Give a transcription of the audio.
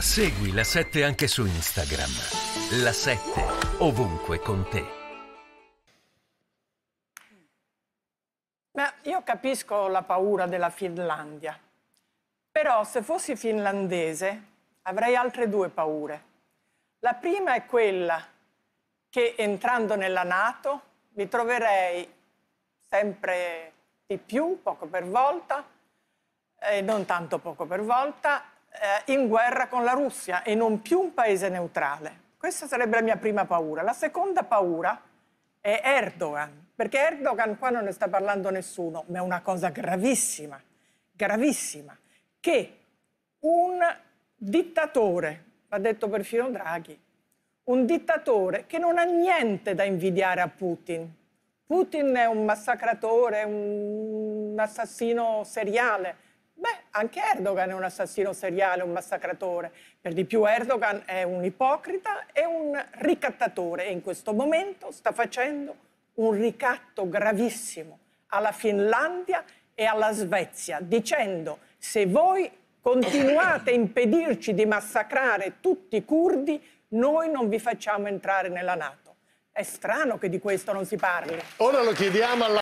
Segui la 7 anche su Instagram. La 7 ovunque con te. Ma io capisco la paura della Finlandia, però se fossi finlandese avrei altre due paure. La prima è quella che entrando nella Nato mi troverei sempre di più, poco per volta, e non tanto poco per volta, eh, in guerra con la Russia e non più un paese neutrale. Questa sarebbe la mia prima paura. La seconda paura è Erdogan, perché Erdogan qua non ne sta parlando nessuno, ma è una cosa gravissima, gravissima, che un dittatore, l'ha detto perfino Draghi, un dittatore che non ha niente da invidiare a Putin. Putin è un massacratore, un assassino seriale Beh, anche Erdogan è un assassino seriale, un massacratore. Per di più Erdogan è un ipocrita e un ricattatore e in questo momento sta facendo un ricatto gravissimo alla Finlandia e alla Svezia, dicendo se voi continuate a impedirci di massacrare tutti i curdi, noi non vi facciamo entrare nella Nato. È strano che di questo non si parli. Ora lo chiediamo alla...